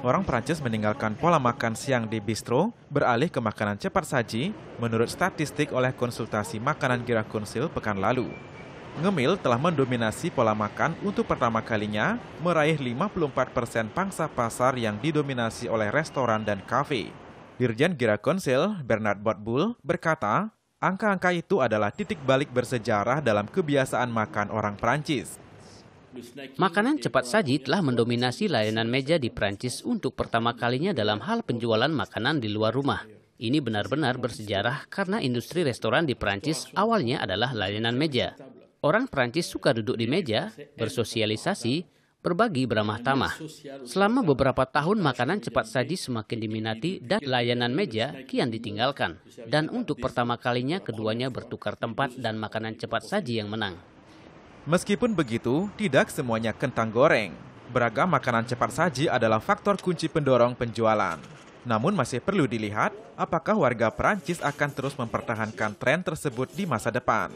Orang Prancis meninggalkan pola makan siang di bistro beralih ke makanan cepat saji menurut statistik oleh konsultasi makanan Gira Konsil pekan lalu. Ngemil telah mendominasi pola makan untuk pertama kalinya meraih 54 persen pangsa pasar yang didominasi oleh restoran dan kafe. Dirjen Gira Konsil, Bernard Botbul, berkata, angka-angka itu adalah titik balik bersejarah dalam kebiasaan makan orang Prancis. Makanan cepat saji telah mendominasi layanan meja di Prancis untuk pertama kalinya dalam hal penjualan makanan di luar rumah. Ini benar-benar bersejarah karena industri restoran di Prancis awalnya adalah layanan meja. Orang Prancis suka duduk di meja, bersosialisasi, berbagi beramah tamah. Selama beberapa tahun makanan cepat saji semakin diminati dan layanan meja kian ditinggalkan. Dan untuk pertama kalinya keduanya bertukar tempat dan makanan cepat saji yang menang. Meskipun begitu, tidak semuanya kentang goreng. Beragam makanan cepat saji adalah faktor kunci pendorong penjualan. Namun masih perlu dilihat apakah warga Perancis akan terus mempertahankan tren tersebut di masa depan.